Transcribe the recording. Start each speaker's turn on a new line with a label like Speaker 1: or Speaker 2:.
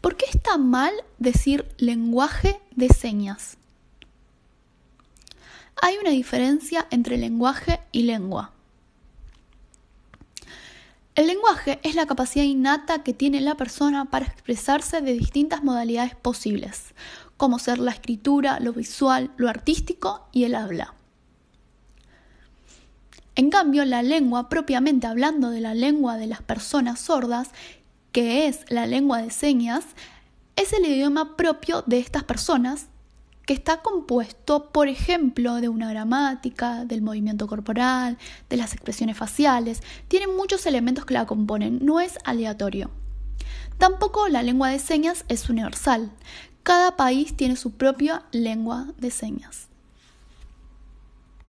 Speaker 1: ¿Por qué está mal decir lenguaje de señas? Hay una diferencia entre lenguaje y lengua. El lenguaje es la capacidad innata que tiene la persona para expresarse de distintas modalidades posibles, como ser la escritura, lo visual, lo artístico y el habla. En cambio, la lengua, propiamente hablando de la lengua de las personas sordas, que es la lengua de señas, es el idioma propio de estas personas que está compuesto, por ejemplo, de una gramática, del movimiento corporal, de las expresiones faciales. Tiene muchos elementos que la componen, no es aleatorio. Tampoco la lengua de señas es universal. Cada país tiene su propia lengua de señas.